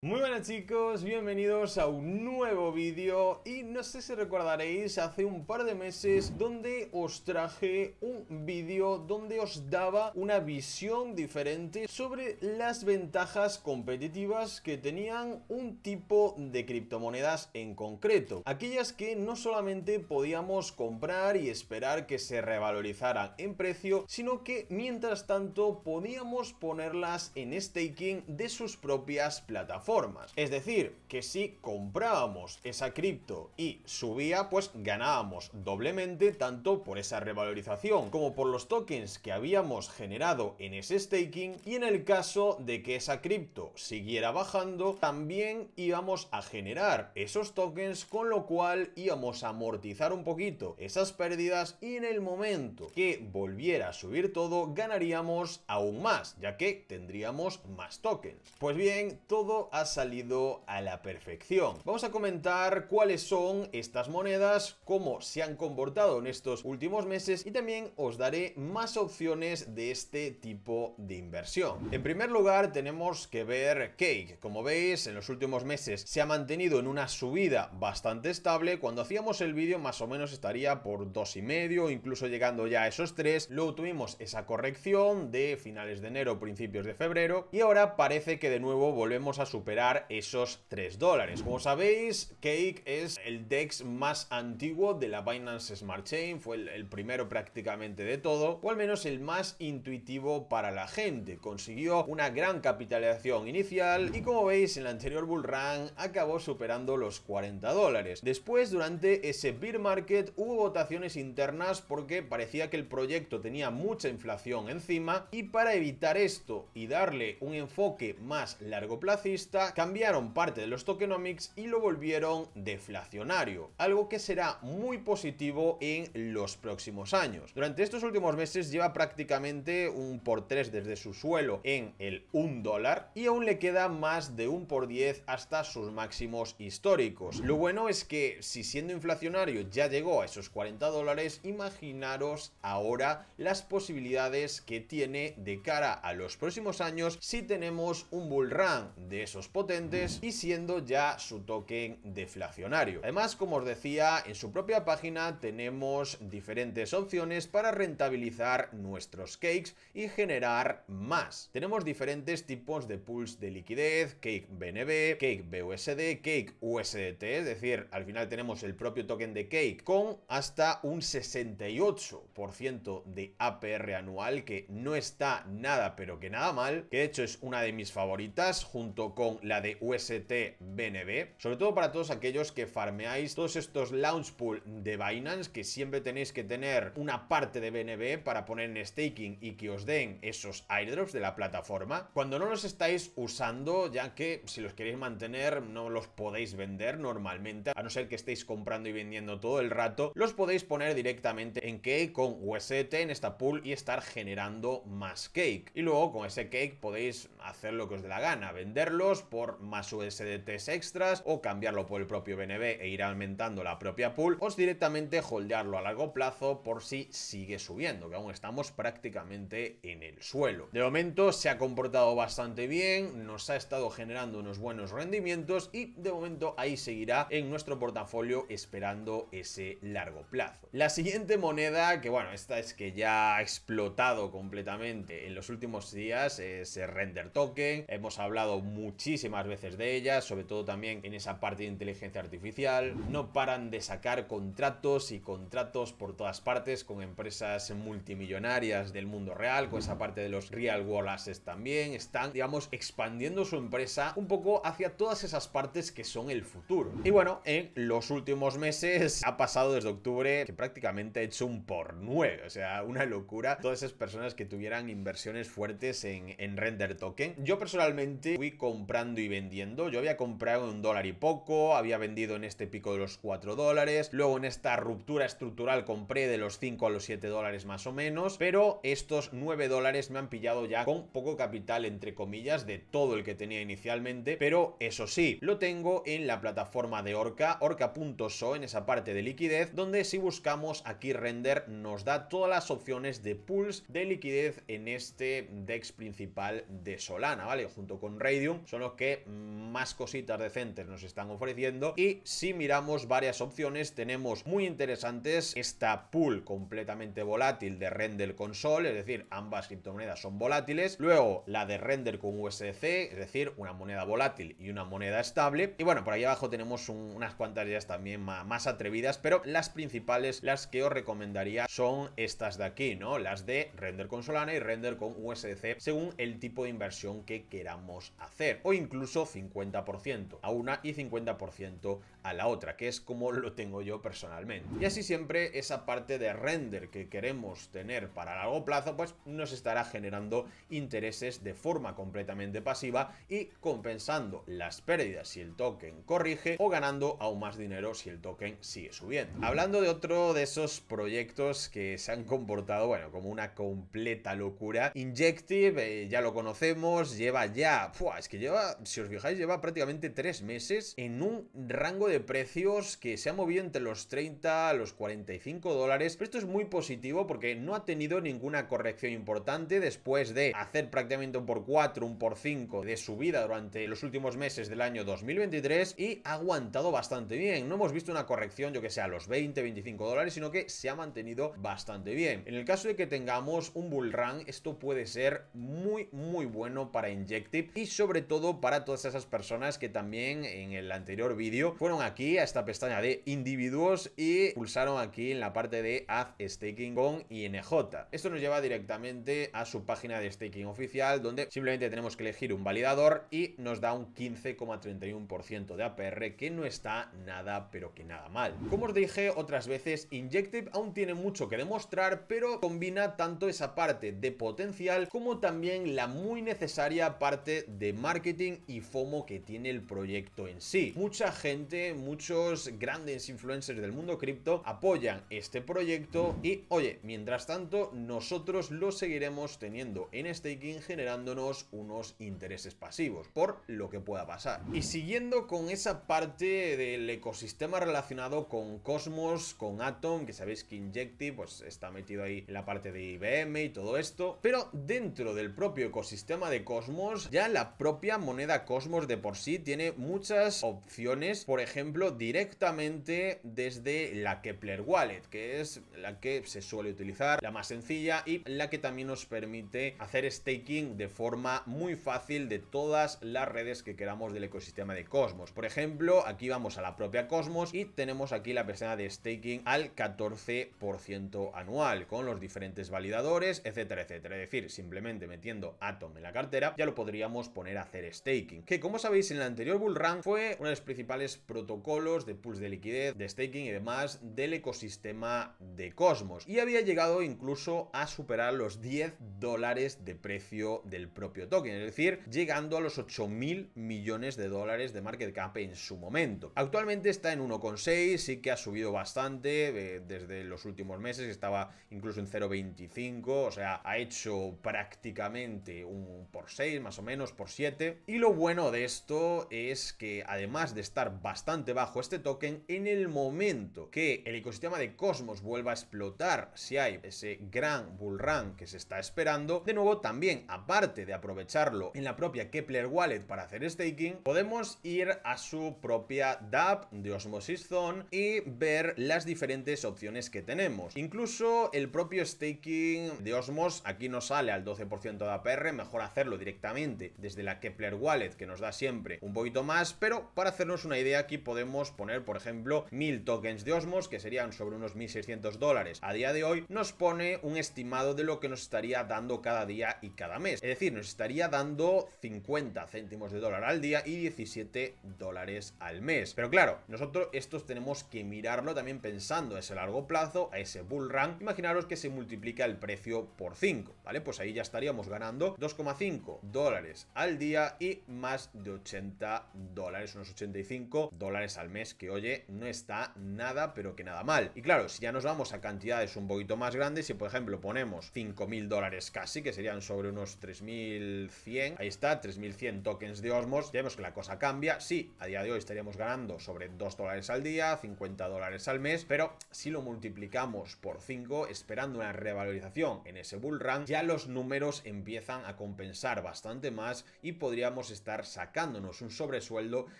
Muy buenas chicos, bienvenidos a un nuevo vídeo y no sé si recordaréis hace un par de meses donde os traje un vídeo donde os daba una visión diferente sobre las ventajas competitivas que tenían un tipo de criptomonedas en concreto, aquellas que no solamente podíamos comprar y esperar que se revalorizaran en precio, sino que mientras tanto podíamos ponerlas en staking de sus propias plataformas es decir, que si comprábamos esa cripto y subía, pues ganábamos doblemente tanto por esa revalorización como por los tokens que habíamos generado en ese staking y en el caso de que esa cripto siguiera bajando, también íbamos a generar esos tokens con lo cual íbamos a amortizar un poquito esas pérdidas y en el momento que volviera a subir todo ganaríamos aún más, ya que tendríamos más tokens. Pues bien, todo ha salido a la perfección. Vamos a comentar cuáles son estas monedas, cómo se han comportado en estos últimos meses y también os daré más opciones de este tipo de inversión. En primer lugar tenemos que ver Cake. Como veis en los últimos meses se ha mantenido en una subida bastante estable. Cuando hacíamos el vídeo más o menos estaría por dos y medio, incluso llegando ya a esos tres. Luego tuvimos esa corrección de finales de enero, principios de febrero y ahora parece que de nuevo volvemos a su esos 3 dólares. Como sabéis, Cake es el DEX más antiguo de la Binance Smart Chain, fue el, primero prácticamente de todo, o al menos el más intuitivo para la gente. Consiguió una gran capitalización inicial y como veis en el anterior bull run acabó superando los 40 dólares. Después, durante ese bear market hubo votaciones internas porque parecía que el proyecto tenía mucha inflación encima y para evitar esto y darle un enfoque más largo placista, cambiaron parte de los tokenomics y lo volvieron deflacionario, algo que será muy positivo en los próximos años. Durante estos últimos meses lleva prácticamente un por tres desde su suelo en el 1 dólar y aún le queda más de un por 10 hasta sus máximos históricos. Lo bueno es que si siendo inflacionario ya llegó a esos 40 dólares, imaginaros ahora las posibilidades que tiene de cara a los próximos años si tenemos un bull run de esos potentes y siendo ya su token deflacionario. Además, como os decía, en su propia página tenemos diferentes opciones para rentabilizar nuestros cakes y generar más. Tenemos diferentes tipos de pools de liquidez, cake BNB, cake BUSD, cake USDT, es decir, al final tenemos el propio token de cake con hasta un 68% de APR anual que no está nada pero que nada mal, que de hecho es una de mis favoritas junto con la de UST BNB, sobre todo para todos aquellos que farmeáis todos estos launch pool de Binance, que siempre tenéis que tener una parte de BNB para poner en staking y que os den esos airdrops de la plataforma, cuando no los estáis usando, ya que si los queréis mantener no los podéis vender normalmente, a no ser que estéis comprando y vendiendo todo el rato, los podéis poner directamente en Cake con UST en esta pool y estar generando más Cake. Y luego con ese Cake podéis hacer lo que os dé la gana, venderlos, por más USDTs extras o cambiarlo por el propio BNB e ir aumentando la propia pool o directamente holdearlo a largo plazo por si sigue subiendo, que aún estamos prácticamente en el suelo. De momento se ha comportado bastante bien, nos ha estado generando unos buenos rendimientos y de momento ahí seguirá en nuestro portafolio esperando ese largo plazo. La siguiente moneda, que bueno, esta es que ya ha explotado completamente en los últimos días, es Render Token. Hemos hablado muchísimo más veces de ellas, sobre todo también en esa parte de inteligencia artificial. No paran de sacar contratos y contratos por todas partes con empresas multimillonarias del mundo real, con esa parte de los real world también. Están, digamos, expandiendo su empresa un poco hacia todas esas partes que son el futuro. Y bueno, en los últimos meses ha pasado desde octubre que prácticamente ha hecho un por nueve, o sea, una locura. Todas esas personas que tuvieran inversiones fuertes en, en render token. Yo personalmente fui comprando y vendiendo. Yo había comprado un dólar y poco, había vendido en este pico de los 4 dólares, luego en esta ruptura estructural compré de los 5 a los 7 dólares más o menos, pero estos 9 dólares me han pillado ya con poco capital, entre comillas, de todo el que tenía inicialmente, pero eso sí, lo tengo en la plataforma de Orca, orca.so, en esa parte de liquidez, donde si buscamos aquí render nos da todas las opciones de pools de liquidez en este DEX principal de Solana, ¿vale? Junto con Radium, son los que más cositas decentes nos están ofreciendo. Y si miramos varias opciones, tenemos muy interesantes esta pool completamente volátil de Render Console, es decir, ambas criptomonedas son volátiles. Luego la de Render con USDC, es decir, una moneda volátil y una moneda estable. Y bueno, por ahí abajo tenemos unas cuantas ideas también más, atrevidas, pero las principales, las que os recomendaría son estas de aquí, ¿no? Las de Render con Solana y Render con USDC, según el tipo de inversión que queramos hacer. Hoy incluso 50%, a una y 50% la otra, que es como lo tengo yo personalmente. Y así siempre esa parte de render que queremos tener para largo plazo, pues nos estará generando intereses de forma completamente pasiva y compensando las pérdidas si el token corrige o ganando aún más dinero si el token sigue subiendo. Hablando de otro de esos proyectos que se han comportado, bueno, como una completa locura, Injective, eh, ya lo conocemos, lleva ya, es que lleva, si os fijáis, lleva prácticamente tres meses en un rango de precios que se ha movido entre los 30 a los 45 dólares, pero esto es muy positivo porque no ha tenido ninguna corrección importante después de hacer prácticamente un por 4, un por 5 de subida durante los últimos meses del año 2023 y ha aguantado bastante bien. No hemos visto una corrección, yo que sea a los 20, 25 dólares, sino que se ha mantenido bastante bien. En el caso de que tengamos un bull run, esto puede ser muy, muy bueno para Injective y sobre todo para todas esas personas que también en el anterior vídeo fueron aquí a esta pestaña de individuos y pulsaron aquí en la parte de Haz Staking con INJ. Esto nos lleva directamente a su página de staking oficial donde simplemente tenemos que elegir un validador y nos da un 15,31% de APR que no está nada pero que nada mal. Como os dije otras veces, Injective aún tiene mucho que demostrar pero combina tanto esa parte de potencial como también la muy necesaria parte de marketing y FOMO que tiene el proyecto en sí. Mucha gente muchos grandes influencers del mundo cripto apoyan este proyecto y oye, mientras tanto nosotros lo seguiremos teniendo en staking generándonos unos intereses pasivos por lo que pueda pasar. Y siguiendo con esa parte del ecosistema relacionado con Cosmos, con Atom, que sabéis que Injective pues está metido ahí en la parte de IBM y todo esto, pero dentro del propio ecosistema de Cosmos, ya la propia moneda Cosmos de por sí tiene muchas opciones, por ejemplo, ejemplo, directamente desde la Kepler Wallet, que es la que se suele utilizar, la más sencilla y la que también nos permite hacer staking de forma muy fácil de todas las redes que queramos del ecosistema de Cosmos. Por ejemplo, aquí vamos a la propia Cosmos y tenemos aquí la persona de staking al 14% anual con los diferentes validadores, etcétera, etcétera. Es decir, simplemente metiendo Atom en la cartera ya lo podríamos poner a hacer staking. Que como sabéis en el anterior Bull Run fue una de las principales protocolos, de pools de liquidez, de staking y demás del ecosistema de Cosmos. Y había llegado incluso a superar los 10 dólares de precio del propio token, es decir, llegando a los 8 mil millones de dólares de market cap en su momento. Actualmente está en 1,6, sí que ha subido bastante eh, desde los últimos meses, estaba incluso en 0,25, o sea, ha hecho prácticamente un por 6, más o menos, por 7. Y lo bueno de esto es que además de estar bastante bajo este token en el momento que el ecosistema de Cosmos vuelva a explotar, si hay ese gran bull run que se está esperando, de nuevo también, aparte de aprovecharlo en la propia Kepler Wallet para hacer staking, podemos ir a su propia DAP de Osmosis Zone y ver las diferentes opciones que tenemos. Incluso el propio staking de Osmos aquí nos sale al 12% de APR, mejor hacerlo directamente desde la Kepler Wallet que nos da siempre un poquito más, pero para hacernos una idea aquí podemos poner, por ejemplo, 1000 tokens de Osmos, que serían sobre unos 1600 dólares a día de hoy, nos pone un estimado de lo que nos estaría dando cada día y cada mes. Es decir, nos estaría dando 50 céntimos de dólar al día y 17 dólares al mes. Pero claro, nosotros estos tenemos que mirarlo también pensando a ese largo plazo, a ese bull run. Imaginaros que se multiplica el precio por 5, ¿vale? Pues ahí ya estaríamos ganando 2,5 dólares al día y más de 80 dólares, unos 85 dólares al mes, que oye, no está nada, pero que nada mal. Y claro, si ya nos vamos a cantidades un poquito más grandes, si por ejemplo ponemos 5.000 dólares casi, que serían sobre unos 3.100, ahí está, 3.100 tokens de Osmos, ya vemos que la cosa cambia, si a día de hoy estaríamos ganando sobre 2 dólares al día, 50 dólares al mes, pero si lo multiplicamos por 5, esperando una revalorización en ese bull run, ya los números empiezan a compensar bastante más y podríamos estar sacándonos un sobresueldo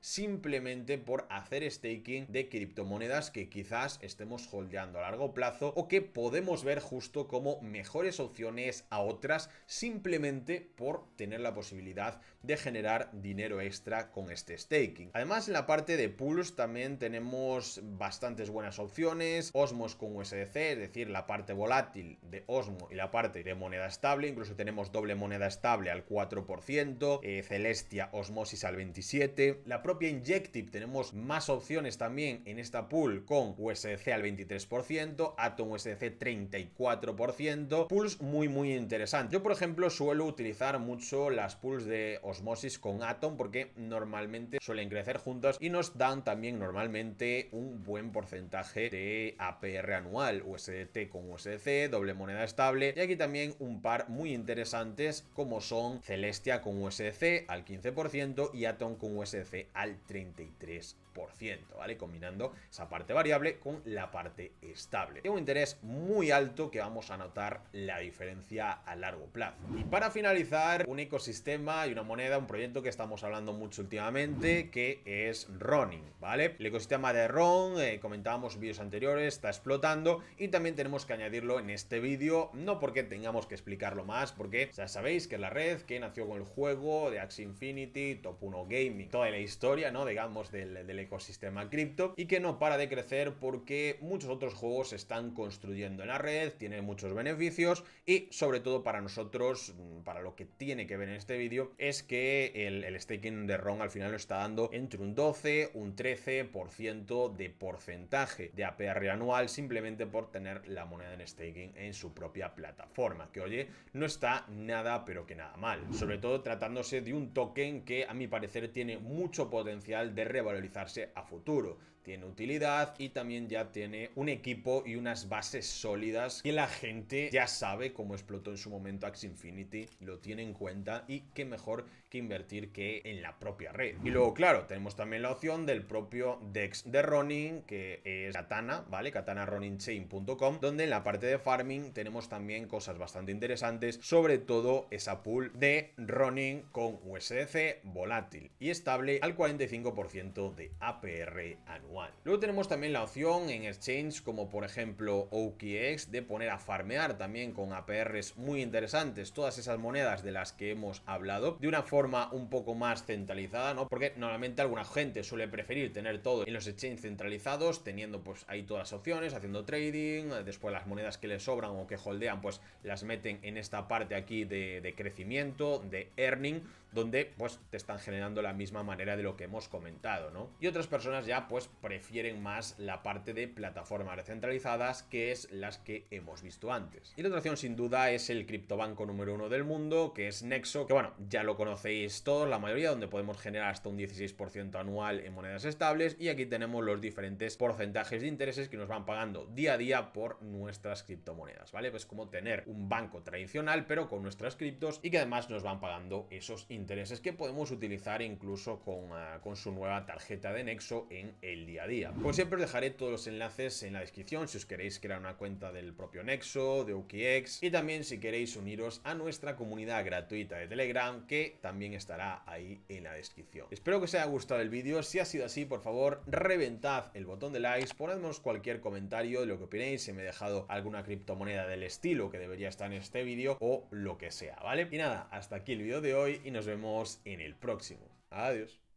simplemente por hacer staking de criptomonedas que quizás estemos holdeando a largo plazo o que podemos ver justo como mejores opciones a otras simplemente por tener la posibilidad de generar dinero extra con este staking. Además en la parte de pools también tenemos bastantes buenas opciones, Osmos con USDC, es decir la parte volátil de Osmo y la parte de moneda estable, incluso tenemos doble moneda estable al 4%, eh, Celestia Osmosis al 27%, la propia Injective tenemos más opciones también en esta pool con USDC al 23%, Atom USDC 34%, pools muy muy interesantes. Yo por ejemplo suelo utilizar mucho las pools de Osmosis con Atom porque normalmente suelen crecer juntas y nos dan también normalmente un buen porcentaje de APR anual, USDT con USDC, doble moneda estable y aquí también un par muy interesantes como son Celestia con USDC al 15% y Atom con USDC al 33% por ciento, ¿vale? Combinando esa parte variable con la parte estable. tengo un interés muy alto que vamos a notar la diferencia a largo plazo. Y para finalizar, un ecosistema y una moneda, un proyecto que estamos hablando mucho últimamente, que es Ronin, ¿vale? El ecosistema de Ron, eh, comentábamos vídeos anteriores, está explotando y también tenemos que añadirlo en este vídeo, no porque tengamos que explicarlo más, porque ya sabéis que es la red que nació con el juego de Axie Infinity, Top 1 Gaming, toda la historia, ¿no? Digamos, del del, ecosistema cripto y que no para de crecer porque muchos otros juegos se están construyendo en la red, tiene muchos beneficios y sobre todo para nosotros, mm, para lo que tiene que ver en este vídeo, es que el, staking de RON al final lo está dando entre un 12, un 13% de porcentaje de APR anual simplemente por tener la moneda en staking en su propia plataforma, que oye, no está nada pero que nada mal, sobre todo tratándose de un token que a mi parecer tiene mucho potencial de revalorización a futuro tiene utilidad y también ya tiene un equipo y unas bases sólidas que la gente ya sabe cómo explotó en su momento Axe Infinity, lo tiene en cuenta y qué mejor que invertir que en la propia red. Y luego, claro, tenemos también la opción del propio Dex de Ronin, que es Katana, ¿vale? KatanaRoninChain.com, donde en la parte de farming tenemos también cosas bastante interesantes, sobre todo esa pool de Ronin con USDC volátil y estable al 45% de APR anual. Luego tenemos también la opción en exchanges como por ejemplo OKX de poner a farmear también con APRs muy interesantes todas esas monedas de las que hemos hablado de una forma un poco más centralizada, ¿no? Porque normalmente alguna gente suele preferir tener todo en los exchanges centralizados teniendo pues ahí todas las opciones, haciendo trading, después las monedas que les sobran o que holdean pues las meten en esta parte aquí de, de crecimiento, de earning donde pues te están generando la misma manera de lo que hemos comentado, ¿no? Y otras personas ya pues prefieren más la parte de plataformas descentralizadas que es las que hemos visto antes. Y la otra opción sin duda es el criptobanco número uno del mundo, que es Nexo, que bueno, ya lo conocéis todos, la mayoría, donde podemos generar hasta un 16% anual en monedas estables y aquí tenemos los diferentes porcentajes de intereses que nos van pagando día a día por nuestras criptomonedas, ¿vale? Pues como tener un banco tradicional pero con nuestras criptos y que además nos van pagando esos intereses intereses que podemos utilizar incluso ah, con, su nueva tarjeta de Nexo en el día a día. Como pues siempre dejaré todos los enlaces en la descripción si os queréis crear una cuenta del propio Nexo, de UKX y también si queréis uniros a nuestra comunidad gratuita de Telegram que también estará ahí en la descripción. Espero que os haya gustado el vídeo, si ha sido así por favor reventad el botón de likes, ponednos cualquier comentario de lo que opinéis, si me he dejado alguna criptomoneda del estilo que debería estar en este vídeo o lo que sea, ¿vale? Y nada, hasta aquí el vídeo de hoy y nos vemos vemos en el próximo. Adiós.